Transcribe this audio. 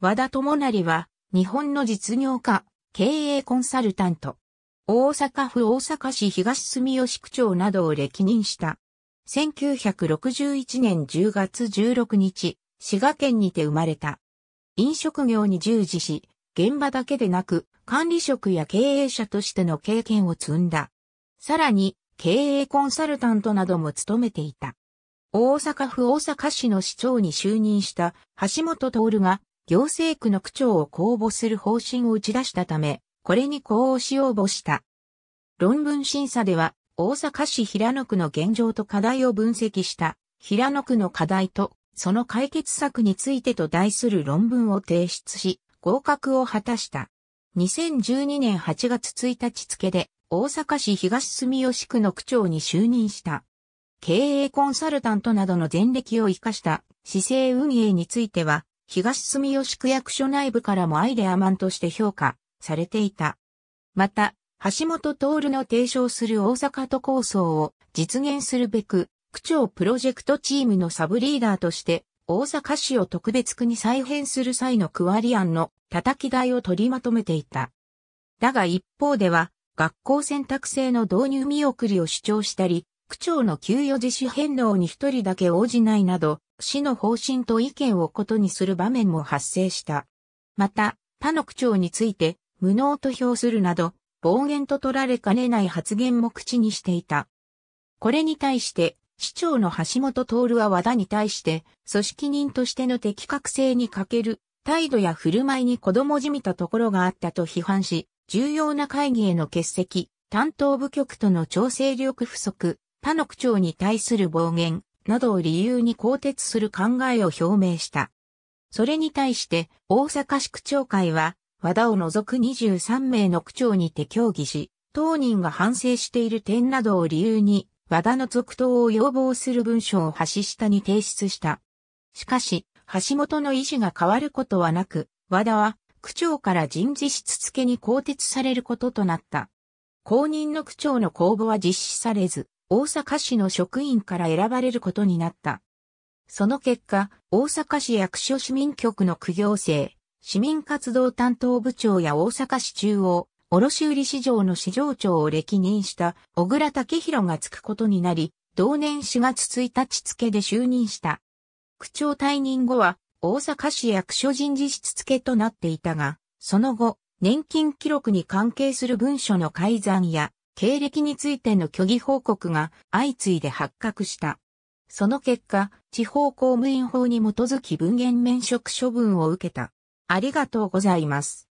和田智成は、日本の実業家、経営コンサルタント。大阪府大阪市東住吉区長などを歴任した。1961年10月16日、滋賀県にて生まれた。飲食業に従事し、現場だけでなく、管理職や経営者としての経験を積んだ。さらに、経営コンサルタントなども務めていた。大阪府大阪市の市長に就任した橋本徹が行政区の区長を公募する方針を打ち出したため、これに公応し応募した。論文審査では、大阪市平野区の現状と課題を分析した、平野区の課題と、その解決策についてと題する論文を提出し、合格を果たした。2012年8月1日付で、大阪市東住吉区の区長に就任した。経営コンサルタントなどの前歴を活かした市政運営については、東住吉区役所内部からもアイデアマンとして評価されていた。また、橋本徹の提唱する大阪都構想を実現するべく、区長プロジェクトチームのサブリーダーとして、大阪市を特別区に再編する際の区割り案の叩き台を取りまとめていた。だが一方では、学校選択制の導入見送りを主張したり、区長の給与自主返納に一人だけ応じないなど、市の方針と意見を異にする場面も発生した。また、他の区長について、無能と評するなど、暴言と取られかねない発言も口にしていた。これに対して、市長の橋本徹は和田に対して、組織人としての的確性に欠ける、態度や振る舞いに子供じみたところがあったと批判し、重要な会議への欠席、担当部局との調整力不足、他の区長に対する暴言、などを理由に更迭する考えを表明した。それに対して大阪市区長会は和田を除く23名の区長にて協議し、当人が反省している点などを理由に和田の続投を要望する文書を橋下に提出した。しかし、橋本の意思が変わることはなく、和田は区長から人事室付けに更迭されることとなった。公認の区長の公募は実施されず、大阪市の職員から選ばれることになった。その結果、大阪市役所市民局の区行政、市民活動担当部長や大阪市中央、卸売市場の市場長を歴任した小倉武宏がつくことになり、同年4月1日付で就任した。区長退任後は大阪市役所人事室付となっていたが、その後、年金記録に関係する文書の改ざんや経歴についての虚偽報告が相次いで発覚した。その結果、地方公務員法に基づき文言免職処分を受けた。ありがとうございます。